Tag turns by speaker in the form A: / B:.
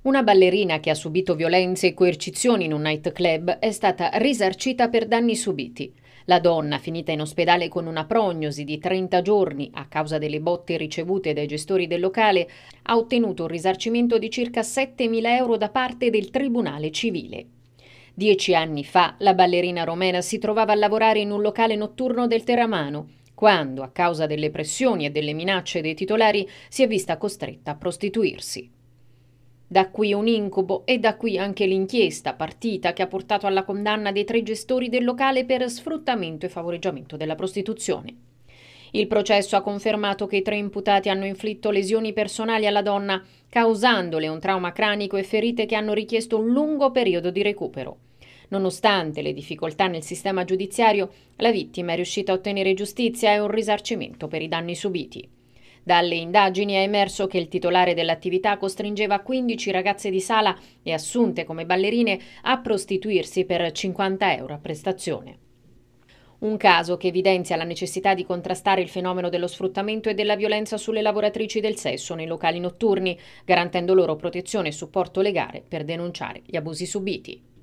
A: Una ballerina che ha subito violenze e coercizioni in un nightclub è stata risarcita per danni subiti. La donna, finita in ospedale con una prognosi di 30 giorni a causa delle botte ricevute dai gestori del locale, ha ottenuto un risarcimento di circa 7.000 euro da parte del Tribunale Civile. Dieci anni fa la ballerina romena si trovava a lavorare in un locale notturno del Teramano, quando, a causa delle pressioni e delle minacce dei titolari, si è vista costretta a prostituirsi. Da qui un incubo e da qui anche l'inchiesta partita che ha portato alla condanna dei tre gestori del locale per sfruttamento e favoreggiamento della prostituzione. Il processo ha confermato che i tre imputati hanno inflitto lesioni personali alla donna, causandole un trauma cranico e ferite che hanno richiesto un lungo periodo di recupero. Nonostante le difficoltà nel sistema giudiziario, la vittima è riuscita a ottenere giustizia e un risarcimento per i danni subiti. Dalle indagini è emerso che il titolare dell'attività costringeva 15 ragazze di sala e assunte come ballerine a prostituirsi per 50 euro a prestazione. Un caso che evidenzia la necessità di contrastare il fenomeno dello sfruttamento e della violenza sulle lavoratrici del sesso nei locali notturni, garantendo loro protezione e supporto legale per denunciare gli abusi subiti.